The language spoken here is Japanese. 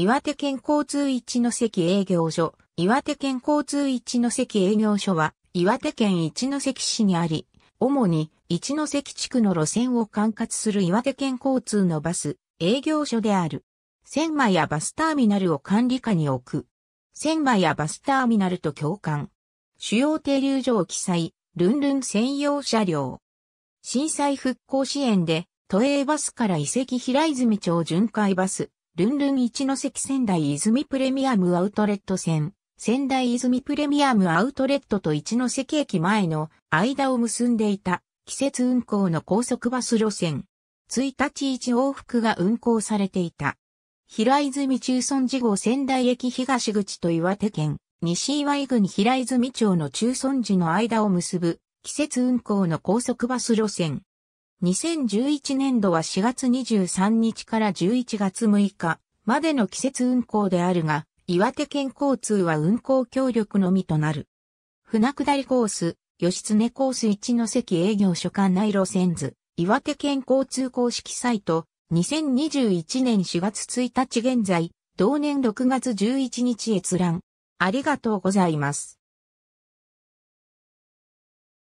岩手県交通一関営業所。岩手県交通一関営業所は、岩手県一関市にあり、主に一関地区の路線を管轄する岩手県交通のバス、営業所である。千枚やバスターミナルを管理下に置く。千枚やバスターミナルと共感。主要停留所を記載、ルンルン専用車両。震災復興支援で、都営バスから遺跡平泉町巡回バス、ルンルン一関仙台泉プレミアムアウトレット線、仙台泉プレミアムアウトレットと一ノ関駅前の間を結んでいた季節運行の高速バス路線。1日1往復が運行されていた。平泉中村寺号仙台駅東口と岩手県西岩井郡平泉町の中村寺の間を結ぶ季節運行の高速バス路線2011年度は4月23日から11月6日までの季節運行であるが、岩手県交通は運行協力のみとなる。船下りコース、吉常コース一ノ関営業所管内路線図、岩手県交通公式サイト、2021年4月1日現在、同年6月11日閲覧。ありがとうございます。